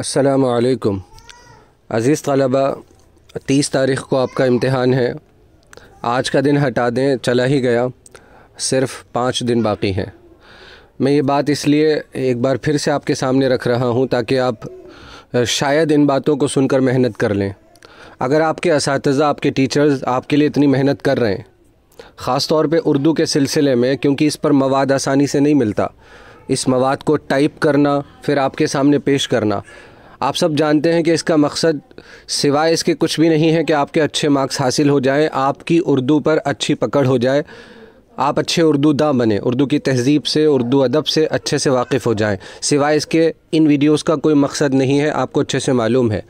असलकम अज़ीज़ तलबा तीस तारीख़ को आपका इम्तहान है आज का दिन हटा दें चला ही गया सिर्फ़ पाँच दिन बाकी हैं मैं ये बात इसलिए एक बार फिर से आपके सामने रख रहा हूँ ताकि आप शायद इन बातों को सुनकर मेहनत कर लें अगर आपके इस आपके टीचर्स आपके लिए इतनी मेहनत कर रहे हैं ख़ास तौर पे उर्दू के सिलसिले में क्योंकि इस पर मवाद आसानी से नहीं मिलता इस मवाद को टाइप करना फिर आपके सामने पेश करना आप सब जानते हैं कि इसका मकसद सिवाय इसके कुछ भी नहीं है कि आपके अच्छे मार्क्स हासिल हो जाएं आपकी उर्दू पर अच्छी पकड़ हो जाए आप अच्छे उर्दू दा बने उर्दू की तहजीब से उर्दू अदब से अच्छे से वाकिफ़ हो जाएं सिवाय इसके इन वीडियोस का कोई मकसद नहीं है आपको अच्छे से मालूम है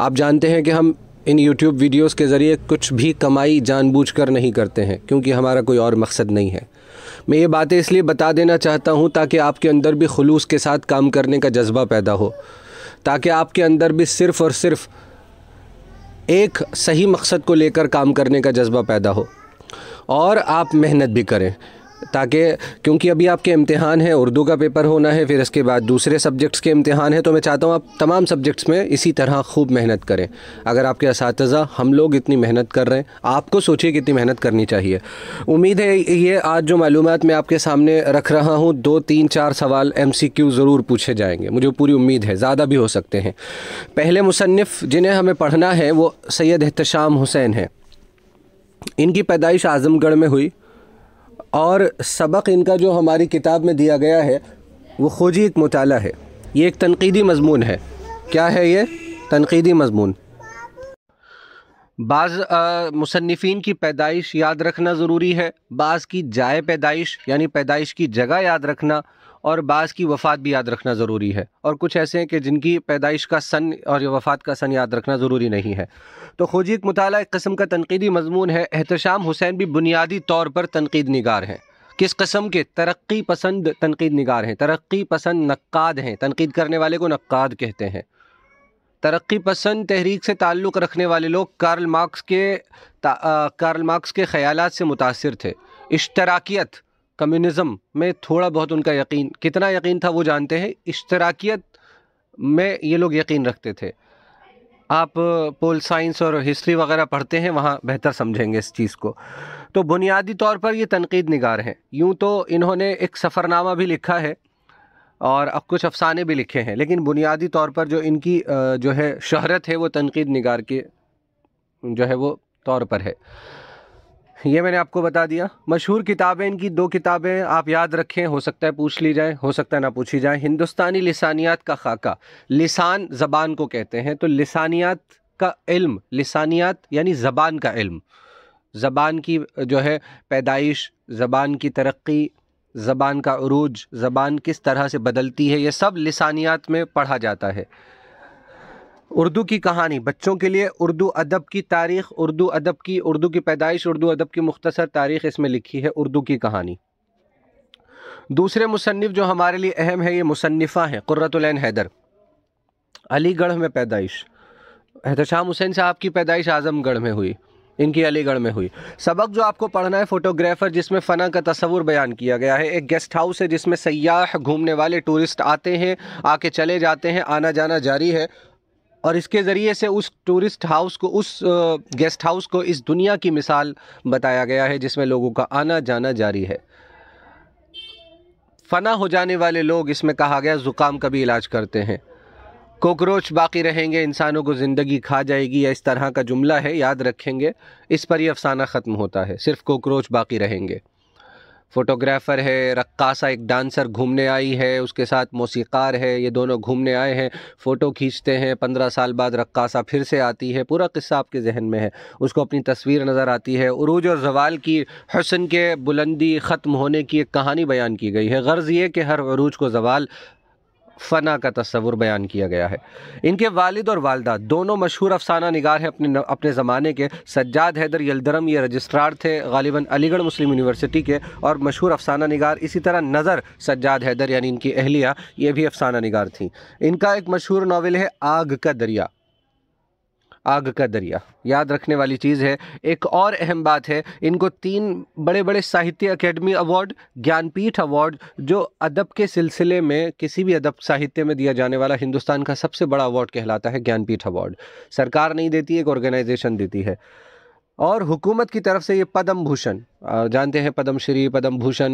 आप जानते हैं कि हम इन यूट्यूब वीडियोज़ के ज़रिए कुछ भी कमाई जानबूझ नहीं करते हैं क्योंकि हमारा कोई और मकसद नहीं है मैं ये बातें इसलिए बता देना चाहता हूँ ताकि आपके अंदर भी खलूस के साथ काम करने का जज्बा पैदा हो ताकि आपके अंदर भी सिर्फ़ और सिर्फ़ एक सही मकसद को लेकर काम करने का जज्बा पैदा हो और आप मेहनत भी करें ताकि क्योंकि अभी आपके इम्तहान है उर्दू का पेपर होना है फिर इसके बाद दूसरे सब्जेक्ट्स के इम्तहान है तो मैं चाहता हूँ आप तमाम सब्जेक्ट्स में इसी तरह खूब मेहनत करें अगर आपके इस हम लोग इतनी मेहनत कर रहे हैं आपको सोचिए कितनी मेहनत करनी चाहिए उम्मीद है ये आज जो मालूम मैं आपके सामने रख रहा हूँ दो तीन चार सवाल एम ज़रूर पूछे जाएंगे मुझे पूरी उम्मीद है ज़्यादा भी हो सकते हैं पहले मुसनफ़ जिन्हें हमें पढ़ना है वो सैयद एहतशाम हुसैन है इनकी पैदाइश आज़मगढ़ में हुई और सबक इनका जो हमारी किताब में दिया गया है वो खुद ही एक मताल है ये एक तनकीदी मजमून है क्या है ये तनकीदी मजमून बाज़ मुसनफ़ीन की पैदाइश याद रखना ज़रूरी है बाज़ की जाए पैदाइश यानी पैदाइश की जगह याद रखना और बास की वफ़ात भी याद रखना ज़रूरी है और कुछ ऐसे हैं कि जिनकी पैदाइश का सन और वफ़ात का सन याद रखना ज़रूरी नहीं है तो खोजी मताल एक कस्म का तनकीदी मजमून है एहतशाम हुसैन भी बुनियादी तौर पर तनकीद नगार हैं किस कस्म के तरक्की पसंद तनकीद नगार हैं तरक्की पसंद नक्काद हैं तनकीद करने वाले को नक्काद कहते हैं तरक्की पसंद तहरीक से ताल्लुक़ रखने वाले लोग कार्ल मार्क्स के कार्ल मार्क्स के ख़्याल से मुतासर थे इश्तराकियत कम्युनिज़म में थोड़ा बहुत उनका यकीन कितना यकीन था वो जानते हैं इश्तराकियत में ये लोग यकीन रखते थे आप पोल साइंस और हिस्ट्री वगैरह पढ़ते हैं वहाँ बेहतर समझेंगे इस चीज़ को तो बुनियादी तौर पर ये तनकीद निगार हैं यूँ तो इन्होंने एक सफ़रनामा भी लिखा है और अब कुछ अफसाने भी लिखे हैं लेकिन बुनियादी तौर पर जो इनकी जो है शहरत है वो तनकीद निगार के जो है वो तौर पर है ये मैंने आपको बता दिया मशहूर किताबें इनकी दो किताबें आप याद रखें हो सकता है पूछ ली जाए हो सकता है ना पूछी जाए हिंदुस्तानी लसानियात का खाका लिसान ज़बान को कहते हैं तो लसानियात का इल्म लसानियात यानी ज़बान का इल्म ज़बान की जो है पैदाइश ज़बान की तरक्की ज़बान का अरूज ज़बान किस तरह से बदलती है ये सब लसानियात में पढ़ा जाता है उर्दू की कहानी बच्चों के लिए उर्दू अदब की तारीख उर्दू अदब की उर्दू की पैदाइश उर्दू अदब की मुख्तसर तारीख इसमें लिखी है उर्दू की कहानी दूसरे मुसनफ़ जो हमारे लिए अहम है ये मुसनफ़ा हैं कुर्रतुलैन हैदर अलीगढ़ में पैदाइश एहतशाम हुसैन साहब की पैदाइश आज़मगढ़ में हुई इनकी अलीगढ़ में हुई सबक जो आपको पढ़ना है फोटोग्राफर जिसमें फ़ना का तस्वूर बयान किया गया है एक गेस्ट हाउस है जिसमें सयाह घूमने वाले टूरिस्ट आते हैं आके चले जाते हैं आना जाना जारी है और इसके ज़रिए से उस टूरिस्ट हाउस को उस गेस्ट हाउस को इस दुनिया की मिसाल बताया गया है जिसमें लोगों का आना जाना जारी है फना हो जाने वाले लोग इसमें कहा गया ज़ुकाम का भी इलाज करते हैं कॉकरोच बाकी रहेंगे इंसानों को ज़िंदगी खा जाएगी या इस तरह का जुमला है याद रखेंगे इस पर यह अफसाना ख़त्म होता है सिर्फ कॉकरोच बाकी रहेंगे फ़ोटोग्राफ़र है रक्कासा एक डांसर घूमने आई है उसके साथ मौसीकार है ये दोनों घूमने आए हैं फ़ोटो खींचते हैं पंद्रह साल बाद रक्कासा फिर से आती है पूरा किस्सा आपके जहन में है उसको अपनी तस्वीर नज़र आती है उरूज और जवाल की हसन के बुलंदी ख़त्म होने की एक कहानी बयान की गई है गर्ज़ ये कि हर अरूज को जवाल फ़ना का तस्वुर बयान किया गया है इनके वालिद और वालदा दोनों मशहूर अफसाना निगार हैं अपने अपने ज़माने के सज्जाद हैदर यलदरम ये रजिस्ट्रार थे गालिबा अलीगढ़ मुस्लिम यूनिवर्सिटी के और मशहूर अफसाना निगार इसी तरह नज़र सज्जाद हैदर यानी इनकी अहलिया ये भी अफसाना निगार थी इनका एक मशहूर नावल है आग का दरिया आग का दरिया याद रखने वाली चीज़ है एक और अहम बात है इनको तीन बड़े बड़े साहित्य अकेडमी अवार्ड ज्ञानपीठ अवार्ड जो अदब के सिलसिले में किसी भी अदब साहित्य में दिया जाने वाला हिंदुस्तान का सबसे बड़ा अवार्ड कहलाता है ज्ञानपीठ अवार्ड सरकार नहीं देती एक ऑर्गेनाइजेशन देती है और हुकूमत की तरफ से ये पद्म भूषण जानते हैं पदम श्री पदम भूषण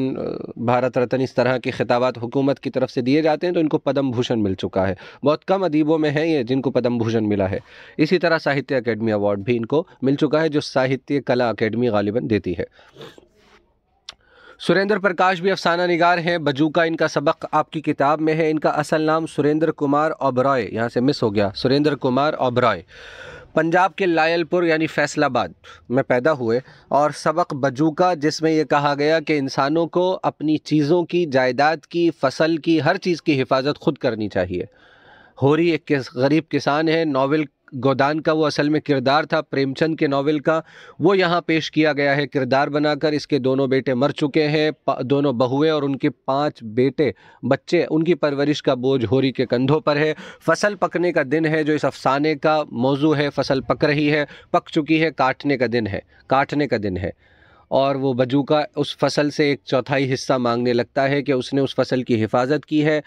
भारत रत्न इस तरह के खिताबात हुकूमत की तरफ से दिए जाते हैं तो इनको पदम भूषण मिल चुका है बहुत कम अदीबों में हैं ये जिनको पदम भूषण मिला है इसी तरह साहित्य अकेडमी अवार्ड भी इनको मिल चुका है जो साहित्य कला अकेडमी गालिबा देती है सुरेंद्र प्रकाश भी अफसाना निगार हैं बजूका इनका सबक आपकी किताब में है इनका असल नाम सुरेंद्र कुमार ओबरॉय यहाँ से मिस हो गया सुरेंद्र कुमार ओबरॉय पंजाब के लायलपुर यानी फैसलाबाद में पैदा हुए और सबक बजूका जिसमें यह कहा गया कि इंसानों को अपनी चीज़ों की जायदाद की फसल की हर चीज़ की हिफाजत खुद करनी चाहिए होरी एक गरीब किसान है नावल गोदान का वो असल में किरदार था प्रेमचंद के नावल का वो यहाँ पेश किया गया है किरदार बनाकर इसके दोनों बेटे मर चुके हैं दोनों बहुएं और उनके पांच बेटे बच्चे उनकी परवरिश का बोझ होरी के कंधों पर है फसल पकने का दिन है जो इस अफसाने का मौजू है फसल पक रही है पक चुकी है काटने का दिन है काटने का दिन है और वो बजूका उस फसल से एक चौथाई हिस्सा मांगने लगता है कि उसने उस फसल की हिफाजत की है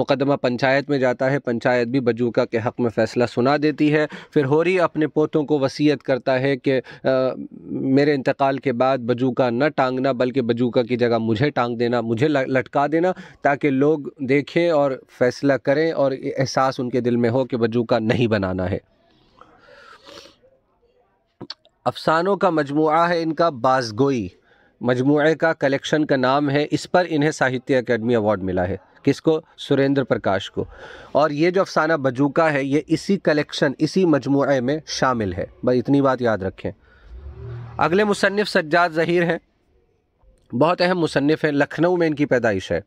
मुकदमा पंचायत में जाता है पंचायत भी बजूका के हक़ में फ़ैसला सुना देती है फिर होरी अपने पोतों को वसीयत करता है कि मेरे इंतकाल के बाद बजूका न टांगना बल्कि बजूका की जगह मुझे टांग देना मुझे लटका देना ताकि लोग देखें और फ़ैसला करें और एहसास उनके दिल में हो कि बजूका नहीं बनाना है अफसानों का मजमू है इनका बाजगोई मजमू का कलेक्शन का नाम है इस पर इन्हें साहित्य अकेडमी अवार्ड मिला है किसको सुरेंद्र प्रकाश को और ये जो अफसाना बजूका है ये इसी कलेक्शन इसी मजमु में शामिल है बस इतनी बात याद रखें अगले मुसनफ़ सज्जाद ज़हीर हैं बहुत अहम मुसनफ़ हैं लखनऊ में इनकी पैदाइश है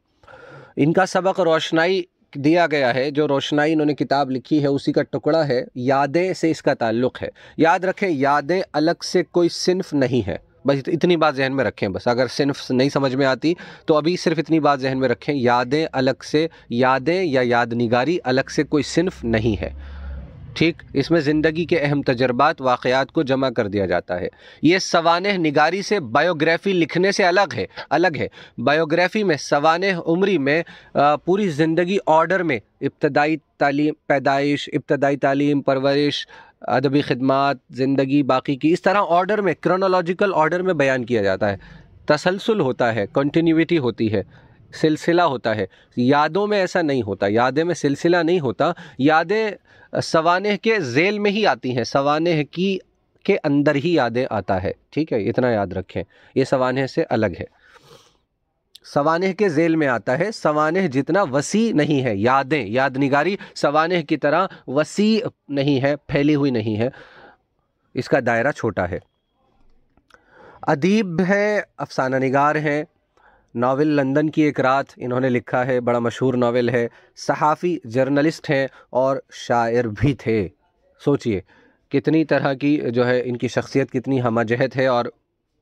इनका सबक रोशनाई दिया गया है जो रोशनाई इन्होंने किताब लिखी है उसी का टुकड़ा है यादें से इसका ताल्लुक़ है याद रखें यादें अलग से कोई सिनफ़ नहीं है बस इतनी बात जहन में रखें बस अगर सिर्फ नहीं समझ में आती तो अभी सिर्फ इतनी बात जहन में रखें यादें अलग से यादें या याद निगारी अलग से कोई सिर्फ नहीं है ठीक इसमें ज़िंदगी के अहम तजर्बात वाक़ात को जमा कर दिया जाता है ये सवान निगारी से बायोग्राफ़ी लिखने से अलग है अलग है बायोग्राफ़ी में सवान उम्री में आ, पूरी ज़िंदगी ऑर्डर में इब्तदाई तालीम पैदाइश इब्तदाई तालीम परवरिश अदबी ख़दमात ज़िंदगी बाकी की इस तरह ऑर्डर में क्रोनोलॉजिकल ऑर्डर में बयान किया जाता है तसलसल होता है कंटिन्यूटी होती है सिलसिला होता है यादों में ऐसा नहीं होता यादें में सिलसिला नहीं होता यादें सवानह के जेल में ही आती हैं सवानह की के अंदर ही यादें आता है ठीक है इतना याद रखें ये सवानह से अलग है सवानह के जेल में आता है सवानह जितना वसी नहीं है यादें याद निगारी सवानह की तरह वसी नहीं है फैली हुई नहीं है इसका दायरा छोटा है अदीब हैं अफसाना निगार हैं नावल लंदन की एक रात इन्होंने लिखा है बड़ा मशहूर नावल है सहाफ़ी जर्नलिस्ट हैं और शायर भी थे सोचिए कितनी तरह की जो है इनकी शख्सियत कितनी जहत है और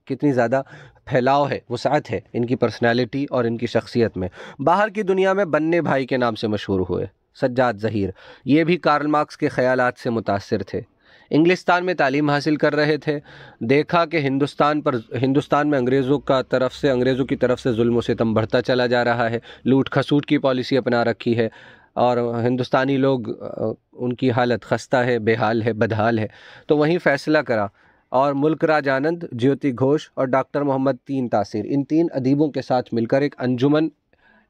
कितनी ज़्यादा फैलाव है वसात है इनकी पर्सनालिटी और इनकी शख्सियत में बाहर की दुनिया में बन्ने भाई के नाम से मशहूर हुए सज्जाद जहीर ये भी कार्ल मार्क्स के ख़्याल से मुतासर थे इंग्लिस्तान में तालीम हासिल कर रहे थे देखा कि हिंदुस्तान पर हिंदुस्तान में अंग्रेज़ों का तरफ से अंग्रेज़ों की तरफ से जुल्म सितम बढ़ता चला जा रहा है लूट खसूट की पॉलिसी अपना रखी है और हिंदुस्तानी लोग उनकी हालत खस्ता है बेहाल है बदहाल है तो वहीं फ़ैसला करा और मुल्क राज आनंद ज्योति घोष और डॉक्टर मोहम्मद तीन तासीर इन तीन अदीबों के साथ मिलकर एक अंजुमन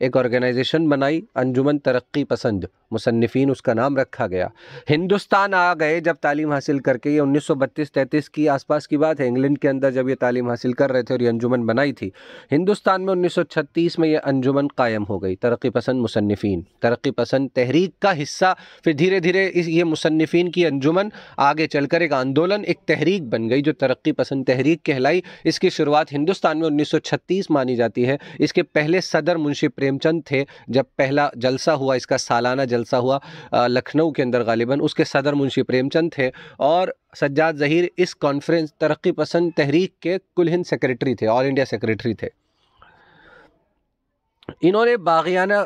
एक ऑर्गेनाइजेशन बनाई अंजुमन तरक्की पसंद मुसनफिन उसका नाम रखा गया हिंदुस्तान आ गए जब तालीम हासिल करके ये उन्नीस सौ बत्तीस तैंतीस की आसपास की बात है इंग्लैंड के अंदर जब ये तालीम हासिल कर रहे थे और ये अंजुमन बनाई थी हिंदुस्तान में उन्नीस सौ छत्तीस में ये अंजुमन कायम हो गई तरक्की पसंद मुसनफिन तरक्की पसंद तहरीक का हिस्सा फिर धीरे धीरे इस ये मुसनफिन की अंजुमन आगे चलकर एक आंदोलन एक तहरीक बन गई जो तरक्की पसंद तहरीक कहलाई इसकी शुरुआत हिंदुस्तान में उन्नीस सौ छत्तीस मानी जाती है इसके पहले सदर मुंशी प्रेम प्रेमचंद थे जब पहला जलसा हुआ इसका सालाना जलसा हुआ लखनऊ के अंदर गालिबा उसके सदर मुंशी प्रेमचंद थे और सज्जाद ज़हीर इस कॉन्फ्रेंस तरक्की पसंद तहरीक के कुलहिंद सेक्रेटरी थे ऑल इंडिया सेक्रेटरी थे इन्होंने बागियाना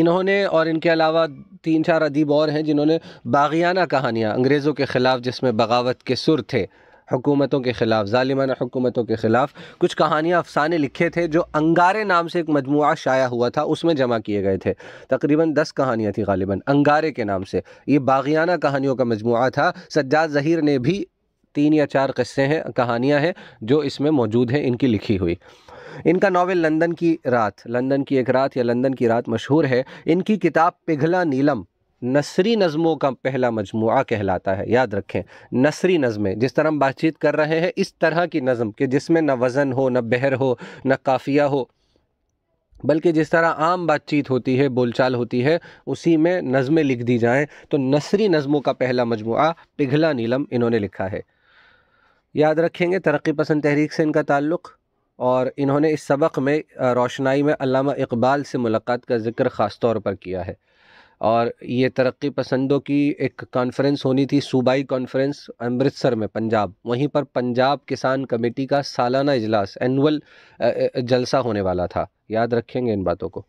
इन्होंने और इनके अलावा तीन चार अदीब और हैं जिन्होंने बागियाना कहानियाँ अंग्रेज़ों के ख़िलाफ़ जिसमें बगावत के सुर थे हुकूमतों के ख़िलाफ़ ालिमाना हुकूमतों के ख़िलाफ़ कुछ कहानियाँ अफसाने लिखे थे जो अंगारे नाम से एक मजमू शाया हुआ था उसमें जमा किए गए थे तकरीबन दस कहानियाँ थी गालिबा अंगारे के नाम से ये बागियाना कहानियों का मजमु था सज्जाद ज़हीर ने भी तीन या चार किस्से हैं कहानियाँ हैं जो इसमें मौजूद हैं इनकी लिखी हुई इनका नावल लंदन की रात लंदन की एक रात या लंदन की रात मशहूर है इनकी किताब पिघला नीलम नसरी नज़मों का पहला मजमू कहलाता है याद रखें नसरी नज़में जिस तरह हम बातचीत कर रहे हैं इस तरह की नज़म कि जिसमें न वज़न हो न बहर हो न काफ़िया हो बल्कि जिस तरह आम बातचीत होती है बोलचाल होती है उसी में नज़में लिख दी जाएं तो नसरी नज़मों का पहला मजमू पिघला नीलम इन्होंने लिखा है याद रखेंगे तरक्की पसंद तहरीक से इनका ताल्लुक़ और इन्होंने इस सबक में रोशनाई में अलामा इकबाल से मुलाकात का जिक्र ख़ास तौर पर किया है और ये तरक्की पसंदों की एक कॉन्फ्रेंस होनी थी सूबाई कॉन्फ्रेंस अमृतसर में पंजाब वहीं पर पंजाब किसान कमेटी का सालाना इजलास एनुअल जलसा होने वाला था याद रखेंगे इन बातों को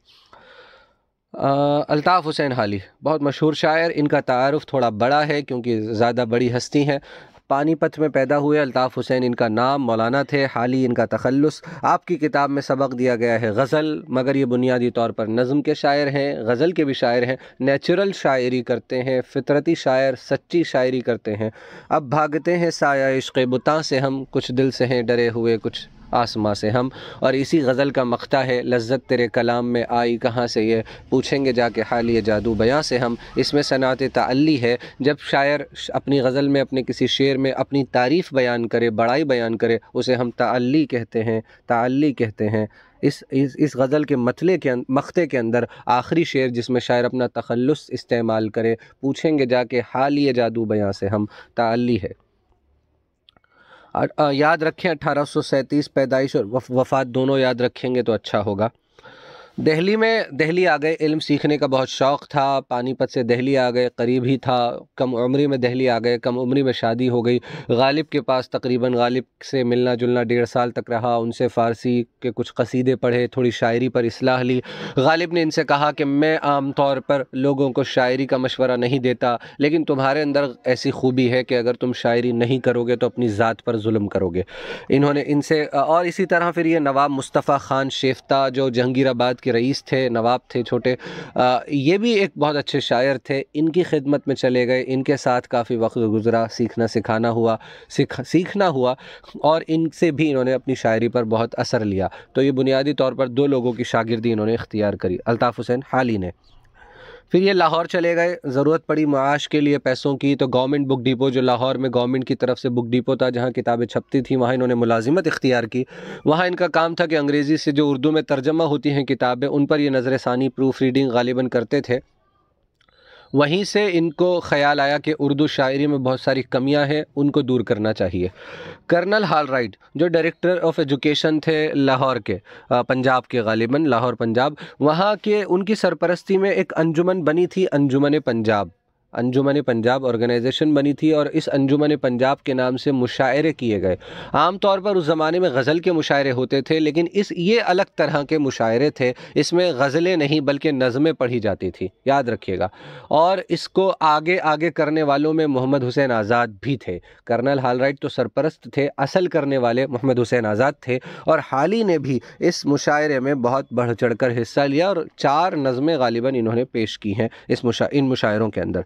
अलताफ़ हुसैन हाली बहुत मशहूर शायर इनका तारफ़ थोड़ा बड़ा है क्योंकि ज़्यादा बड़ी हस्ती हैं पानीपत में पैदा हुए अल्ताफ़ हुसैन इनका नाम मौलाना थे हाल ही इनका तखलस आपकी किताब में सबक दिया गया है गज़ल मगर ये बुनियादी तौर पर नज़म के शायर हैं गज़ल के भी शायर हैं नेचुरल शायरी करते हैं फितरती शायर सच्ची शायरी करते हैं अब भागते हैं साया इश्क़ बुता से हम कुछ दिल से हैं डरे हुए कुछ आसमां से हम और इसी गज़ल का मख्ता है लज्जत तेरे कलाम में आई कहाँ से ये पूछेंगे जाके हाल ये जादू बयाँ से हम इसमें सनात तली है जब शायर अपनी गज़ल में अपने किसी शेर में अपनी तारीफ़ बयान करे बड़ाई बयान करे उसे हम तली कहते हैं तली कहते हैं इस इस, इस गज़ल के मतले के अं-, मख्ते के अंदर आखिरी शेर जिसमें शायर अपना तखलस इस्तेमाल करे पूछेंगे जाके हाल ये जादू बयाँ से हम तली है याद रखें सैंतीस पैदाइश और वफ, वफात दोनों याद रखेंगे तो अच्छा होगा दिल्ली में दिल्ली आ गए इल्म सीखने का बहुत शौक़ था पानीपत से दिल्ली आ गए करीब ही था कम उम्र में दिल्ली आ गए कम उम्र में शादी हो गई गालिब के पास तकरीबन गालिब से मिलना जुलना डेढ़ साल तक रहा उनसे फ़ारसी के कुछ कसीदे पढ़े थोड़ी शायरी पर असलाह ली गालिब ने इनसे कहा कि मैं आम तौर पर लोगों को शायरी का मशवरा नहीं देता लेकिन तुम्हारे अंदर ऐसी खूबी है कि अगर तुम शायरी नहीं करोगे तो अपनी ज़ात पर म करोगे इन्होंने इनसे और इसी तरह फिर ये नवाब मुस्तफ़ा ख़ान शेफ्ता जो जहंगीराबाद के के रईस थे नवाब थे छोटे ये भी एक बहुत अच्छे शायर थे इनकी खिदमत में चले गए इनके साथ काफ़ी वक्त गुजरा सीखना सिखाना हुआ सीख सीखना हुआ और इनसे भी इन्होंने अपनी शायरी पर बहुत असर लिया तो ये बुनियादी तौर पर दो लोगों की शागिर्दी इन्होंने इख्तियार करी अल्ताफ़ हुसैन हाल ही ने फिर ये लाहौर चले गए ज़रूरत पड़ी माश के लिए पैसों की तो गवर्नमेंट बुक डिपो जो लाहौर में गवर्नमेंट की तरफ से बुक डिपो था जहाँ किताबें छपती थी वहाँ इन्होंने मुलाजिमत इख्तियार की वहाँ इनका काम था कि अंग्रेज़ी से जो उर्दू में तर्जमा होती हैं किताबें उन पर ये नज़र षानी प्रूफ रीडिंग गालिबा करते थे वहीं से इनको ख्याल आया कि उर्दू शायरी में बहुत सारी कमियां हैं उनको दूर करना चाहिए कर्नल हाल राइट जो डायरेक्टर ऑफ एजुकेशन थे लाहौर के पंजाब के गालिबा लाहौर पंजाब वहाँ के उनकी सरपरस्ती में एक अंजुमन बनी थी अंजुमन पंजाब अंजुमन पंजाब ऑर्गेनाइजेशन बनी थी और इस अंजुमन पंजाब के नाम से मुशायरे किए गए आम तौर पर उस ज़माने में गज़ल के मुशायरे होते थे लेकिन इस ये अलग तरह के मुशायरे थे इसमें गज़लें नहीं बल्कि नज़में पढ़ी जाती थी याद रखिएगा और इसको आगे आगे करने वालों में मोहम्मद हुसैन आज़ाद भी थे कर्नल हालराइट तो सरपरस्त थे असल करने वाले मोहम्मद हुसैन आज़ाद थे और हाल ही ने भी इस मुशायरे में बहुत बढ़ चढ़ हिस्सा लिया और चार नज़में गालिबा इन्होंने पेश की हैं इस मुशा इन मुशायरों के अंदर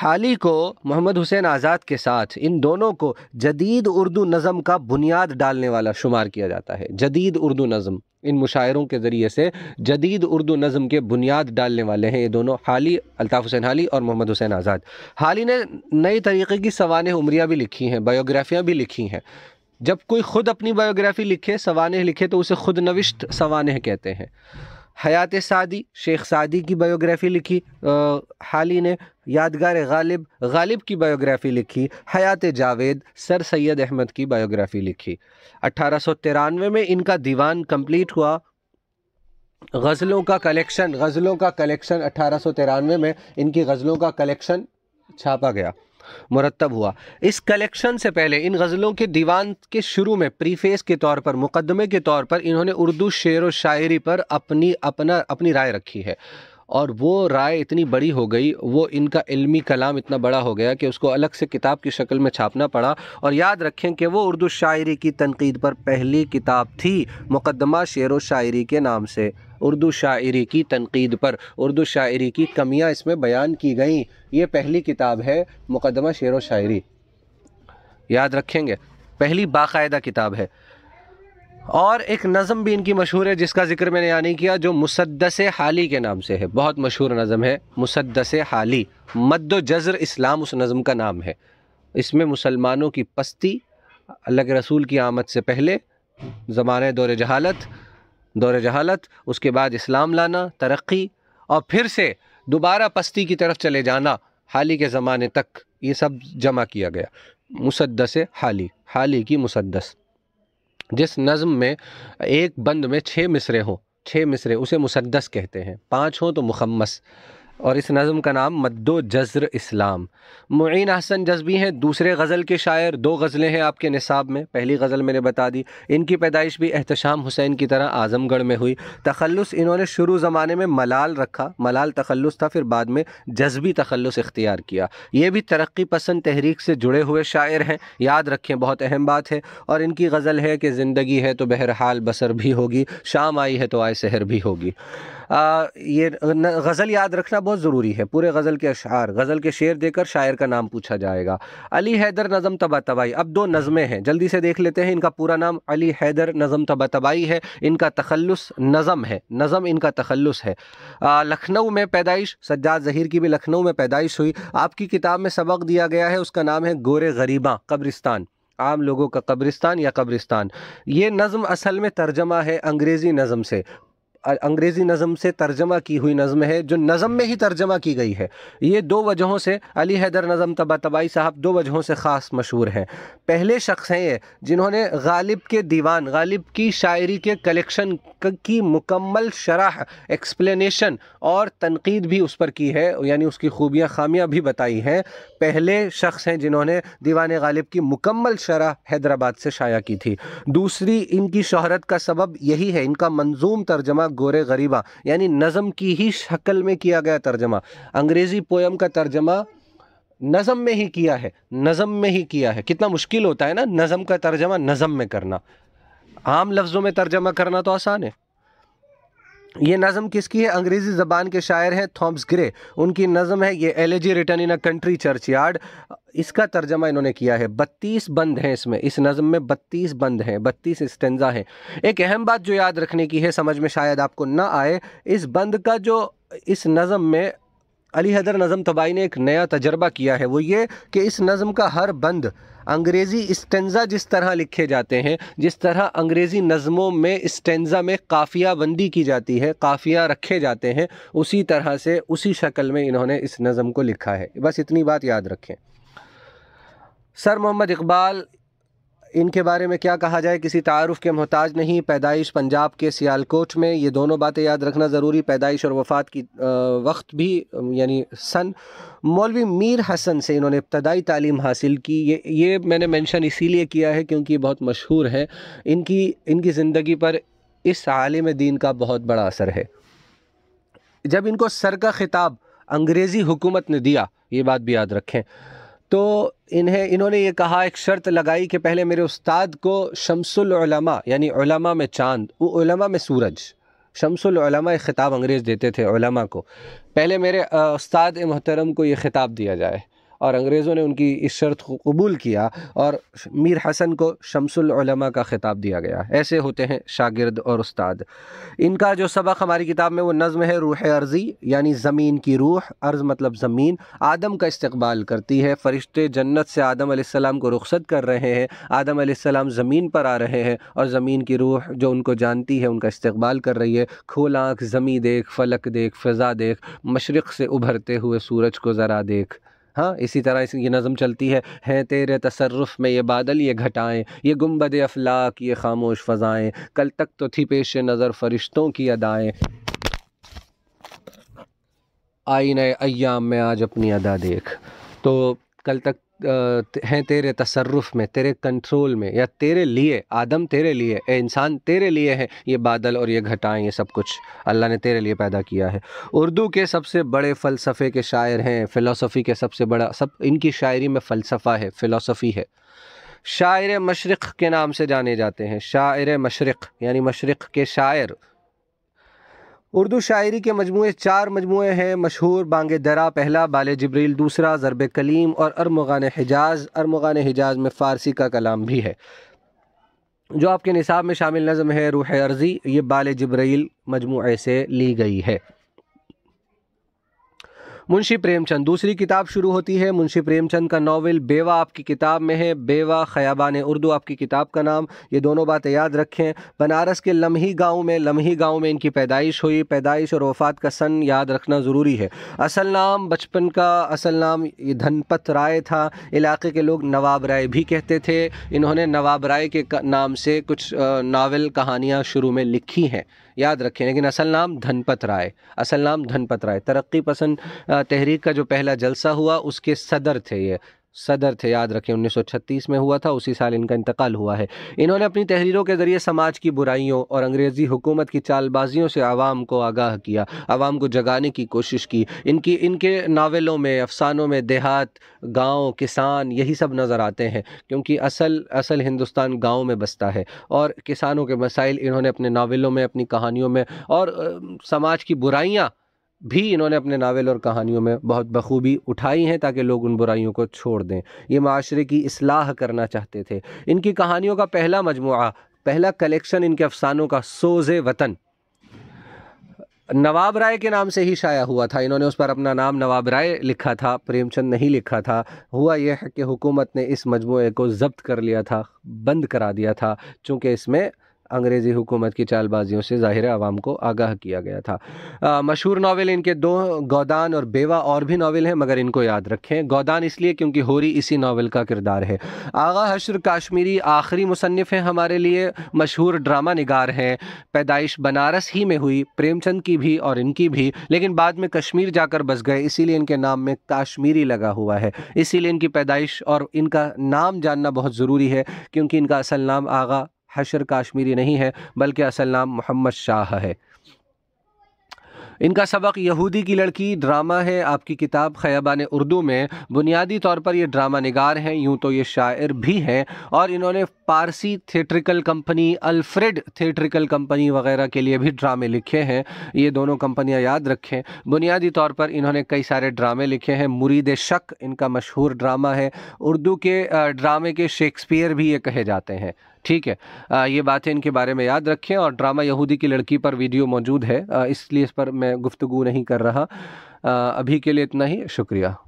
हाली को मोहम्मद हुसैन आज़ाद के साथ इन दोनों को जदीद उर्दू नज़म का बुनियाद डालने वाला शुमार किया जाता है जदीद उर्दू नज़म इन मुशायरों के ज़रिए से जदीद उर्दू नज़म के बुनियाद डालने वाले हैं ये दोनों हाली अल्ताफ़ हुसैन हाली और मोहम्मद हुसैन आज़ाद हाल ही ने नए तरीके की सवान उम्रियाँ भी लिखी हैं बायोग्राफियाँ भी लिखी हैं जब कोई ख़ुद अपनी बायोग्राफ़ी लिखे सवान लिखे तो उसे खुद नविश्त सवान कहते हैं हयात सादी शेख सादी की बायोग्राफ़ी लिखी हाल ही ने यादगार गालिब गालिब की बायोग्राफ़ी लिखी हयात जावेद सर सैयद अहमद की बायोग्राफ़ी लिखी अट्ठारह में इनका दीवान कंप्लीट हुआ गज़लों का कलेक्शन गज़लों का कलेक्शन अट्ठारह में इनकी गज़लों का कलेक्शन छापा गया मुरतब हुआ इस कलेक्शन से पहले इन गज़लों के दीवान के शुरू में प्रीफेस के तौर पर मुकदमे के तौर पर इन्होंने उर्दू शेर व शायरी पर अपनी अपना अपनी राय रखी है और वो राय इतनी बड़ी हो गई वो इनका इल्मी कलाम इतना बड़ा हो गया कि उसको अलग से किताब की शक्ल में छापना पड़ा और याद रखें कि वो उर्दू शायरी की तनकीद पर पहली किताब थी मुकदमा शेर व शायरी के नाम से उर्दू शायरी की तनकीद पर उर्दू शायरी की कमियाँ इसमें बयान की गई ये पहली किताब है मुकदमा शेर व शायरी याद रखेंगे पहली बाकायदा किताब है और एक नज़म भी इनकी मशहूर है जिसका जिक्र मैंने यहाँ नहीं किया जो मुसदस हाली के नाम से है बहुत मशहूर नज़म है मुसदस हाली मद्द जज़र इस्लाम उस नज़म का नाम है इसमें मुसलमानों की पस्ती अल्लाह के रसूल की आमद से पहले ज़माने दौर जहालत दौर जहालत उसके बाद इस्लाम लाना तरक्की और फिर से दोबारा पस्ती की तरफ चले जाना हाल ही के ज़माने तक ये सब जमा किया गया मुसदस हाली ही की मुसदस जिस नज़म में एक बंद में छः मिसरे हों छः मिसरे उसे मुसदस कहते हैं पाँच हों तो मुखम्मस और इस नज़म का नाम मद्दो जज्र इस्लाम मुइन हसन जज्बी हैं दूसरे गज़ल के शायर दो गज़लें हैं आपके निसाब में पहली गज़ल मैंने बता दी इनकी पैदाइश भी एहतशाम हुसैन की तरह आज़मगढ़ में हुई तखलस इन्होंने शुरू ज़माने में मलाल रखा मलाल तखलस था फिर बाद में जज्बी तखल्लुस इख्तियार किया ये भी तरक्की पसंद तहरीक से जुड़े हुए शायर हैं याद रखें बहुत अहम बात है और इनकी गज़ल है कि ज़िंदगी है तो बहरहाल बसर भी होगी शाम आई है तो आए सहर भी होगी ये गज़ल याद रखना बहुत ज़रूरी है पूरे गज़ल के अशार गज़ल के शेर देकर शायर का नाम पूछा जाएगा अली हैदर नज़म तबा तबाही अब दो नज़में हैं जल्दी से देख लेते हैं इनका पूरा नाम अली हैदर नज़म तबा तबाही है इनका तखलस नज़म है नज़म इनका तखलस है लखनऊ में पैदाइश सज्जाद जहीर की भी लखनऊ में पैदाइश हुई आपकी किताब में सबक दिया गया है उसका नाम है गोरे गरीबा कब्रिस्तान आम लोगों का कब्रिस्तान या कब्रिस्तान ये नज़म असल में तर्जमा है अंग्रेज़ी नज़म से अंग्रेज़ी नज़म से तर्जमा की हुई नज़म है जो नज़म में ही तर्जमा की गई है ये दो वजहों से अली हैदर नज़म तबा तबाई साहब दो वजहों से ख़ास मशहूर हैं पहले शख्स हैं ये जिन्होंने गालिब के दीवान गालिब की शायरी के कलेक्शन की मुकम्मल शराह एक्सप्लेनेशन और तनकीद भी उस पर की है यानी उसकी खूबियाँ खामियाँ भी बताई हैं पहले शख्स हैं जिन्होंने दीवान गालिब की मुकम्मल शराह हैदराबाद से शाया की थी दूसरी इनकी शहरत का सबब यही है इनका मंजूम तर्जमा गोरे गरीबा यानी नज़म की ही शक्ल में किया गया तर्जमा अंग्रेज़ी पोएम का तर्जमा नज़म में ही किया है नज़म में ही किया है कितना मुश्किल होता है ना नज़म का तर्जमा नज़म में करना आम लफ्ज़ों में तर्जमा करना तो आसान है ये नज़म किसकी है अंग्रेज़ी ज़बान के शायर हैं थॉम्स ग्रे उनकी नज़म है ये elegy written in a country churchyard इसका तर्जमा इन्होंने किया है बत्तीस बंद हैं इसमें इस नज़म में बत्तीस बंद हैं बत्तीस स्टेंजा हैं एक अहम बात जो याद रखने की है समझ में शायद आपको ना आए इस बंद का जो इस नज़म में अली हैदर नज़म तबाई ने एक नया तजर्बा किया है वो ये कि इस नज़म का हर बंद अंग्रेज़ी इस्टेंज़ा जिस तरह लिखे जाते हैं जिस तरह अंग्रेज़ी नज़मों में इस्टेंज़ा में काफिया बंदी की जाती है काफिया रखे जाते हैं उसी तरह से उसी शक्ल में इन्होंने इस नज़म को लिखा है बस इतनी बात याद रखें सर मोहम्मद इकबाल इनके बारे में क्या कहा जाए किसी तारफ़ के मोहताज नहीं पैदाइश पंजाब के सियालकोट में ये दोनों बातें याद रखना ज़रूरी पैदाइश और वफ़ात की वक्त भी यानी सन मौलवी मीर हसन से इन्होंने इब्तदाई तालीम हासिल की ये ये मैंने मेंशन इसीलिए किया है क्योंकि बहुत मशहूर है इनकी इनकी ज़िंदगी पर इस आलिम दीन का बहुत बड़ा असर है जब इनको सर का ख़िताब अंग्रेज़ी हुकूमत ने दिया ये बात भी याद रखें तो इन्हें इन्होंने ये कहा एक शर्त लगाई कि पहले मेरे उस्ताद को शमसलमा यानी में चांद वो उलमा में सूरज शमसलमा ख़िताब अंग्रेज़ देते थे को पहले मेरे उस्ताद महतरम को ये ख़िताब दिया जाए और अंग्रेज़ों ने उनकी इस शर्त को कबूल किया और मीर हसन को शमसलमा का ख़िताब दिया गया ऐसे होते हैं शागिर्द और उस्ताद इनका जो सबक हमारी किताब में वो नज़म है रूह अर्ज़ी यानी ज़मीन की रूह अर्ज़ मतलब ज़मीन आदम का इस्तबाल करती है फ़रिश्ते जन्नत से आदम आसमाम को रुखसत कर रहे हैं आदम आसमाम ज़मीन पर आ रहे हैं और ज़मीन की रूह जो उनको जानती है उनका इस्तबाल कर रही है खोल आँख ज़मी देख फलक देख फ़ा देख मशरक़ से उभरते हुए सूरज को ज़रा देख हाँ इसी तरह इस ये नज़म चलती है हैं तेरे तसरफ़ में ये बादल ये घटाएँ ये गुम्बद अफलाक ये खामोश फ़जाएँ कल तक तो थी पेश नज़र फ़रिश्तों की अदाएँ नए अयाम में आज अपनी अदा देख तो कल तक हैं तेरे तसरफ़ में तेरे कंट्रोल में या तेरे लिए आदम तेरे लिए ए इंसान तेरे लिए है ये बादल और ये घटाएँ ये सब कुछ अल्लाह ने तेरे लिए पैदा किया है उर्दू के सबसे बड़े फ़लसफ़े के शायर हैं फ़िलासफ़ी के सबसे बड़ा सब इनकी शायरी में फ़लसफ़ा है फ़िलासफ़ी है शायर मशरक़ के नाम से जाने जाते हैं शायर मशरक़ यानी मशरक़ के शायर उर्दू शायरी के मजमू चार मजमू हैं मशहूर बांग दरा पहला बाल जबरील दूसरा ज़रब कलीम और अरमगान हिजाज अरमगान हिजाज में फ़ारसी का कलाम भी है जो आपके निसाब में शामिल नज़म है रूह अर्ज़ी ये बाल जबरील मजमू से ली गई है मुंशी प्रेमचंद दूसरी किताब शुरू होती है मुंशी प्रेमचंद का नावल बेवा आपकी किताब में है बेवा खयाबान उर्दू आपकी किताब का नाम ये दोनों बातें याद रखें बनारस के लम्ही गाँव में लम्ही गाँव में इनकी पैदाइश हुई पैदाइश और वफात का सन याद रखना ज़रूरी है असल नाम बचपन का असल नाम धनपत राय था इलाके के लोग नवाब राय भी कहते थे इन्होंने नवाब राय के नाम से कुछ नावल कहानियाँ शुरू में लिखी हैं याद रखें लेकिन असल नाम धनपत राय असल नाम धनपत राय तरक्की पसंद तहरीक का जो पहला जलसा हुआ उसके सदर थे ये सदर थे याद रखें 1936 में हुआ था उसी साल इनका इंतकाल हुआ है इन्होंने अपनी तहरीरों के ज़रिए समाज की बुराइयों और अंग्रेज़ी हुकूमत की चालबाजियों से आवाम को आगाह किया आवाम को जगाने की कोशिश की इनकी इनके नावलों में अफसानों में देहात गांव किसान यही सब नज़र आते हैं क्योंकि असल असल हिंदुस्तान गाँव में बसता है और किसानों के मसाइल इन्होंने अपने नावलों में अपनी कहानियों में और समाज की बुराइयाँ भी इन्होंने अपने नावल और कहानियों में बहुत बखूबी उठाई हैं ताकि लोग उन बुराइयों को छोड़ दें ये माशरे की असलाह करना चाहते थे इनकी कहानियों का पहला मजमु पहला कलेक्शन इनके अफसानों का सोज वतन नवाब राय के नाम से ही शाया हुआ था इन्होंने उस पर अपना नाम नवाब राय लिखा था प्रेमचंद नहीं लिखा था हुआ यह है कि हुकूमत ने इस मजमू को जब्त कर लिया था बंद करा दिया था चूँकि इसमें अंग्रेज़ी हुकूमत की चालबाजियों से ज़ाहिर आवाम को आगाह किया गया था मशहूर नावल इनके दो गोदान और बेवा और भी नावल हैं मगर इनको याद रखें गोदान इसलिए क्योंकि होरी इसी नावल का किरदार है आगा हशर काश्मीरी आखिरी मुसनफ़ हैं हमारे लिए मशहूर ड्रामा नगार हैं पैदाइश बनारस ही में हुई प्रेमचंद की भी और इनकी भी लेकिन बाद में कश्मीर जाकर बस गए इसीलिए इनके नाम में काश्मीरी लगा हुआ है इसीलिए इनकी पैदाइश और इनका नाम जानना बहुत ज़रूरी है क्योंकि इनका असल नाम आगा हशर काश्मीरी नहीं है बल्कि असल नाम मोहम्मद शाह है इनका सबक यहूदी की लड़की ड्रामा है आपकी किताब खयाबान उर्दू में बुनियादी तौर पर ये ड्रामा निगार हैं यूं तो ये शायर भी हैं और इन्होंने Parsi theatrical company Alfred theatrical company वगैरह के लिए भी ड्रामे लिखे हैं ये दोनों कंपनियां याद रखें बुनियादी तौर पर इन्होंने कई सारे ड्रामे लिखे हैं मुरीद शक इनका मशहूर ड्रामा है उर्दू के ड्रामे के शेक्सपियर भी ये कहे जाते हैं ठीक है आ, ये बातें इनके बारे में याद रखें और ड्रामा यहूदी की लड़की पर वीडियो मौजूद है इसलिए इस पर मैं गुफ्तु नहीं कर रहा आ, अभी के लिए इतना ही शुक्रिया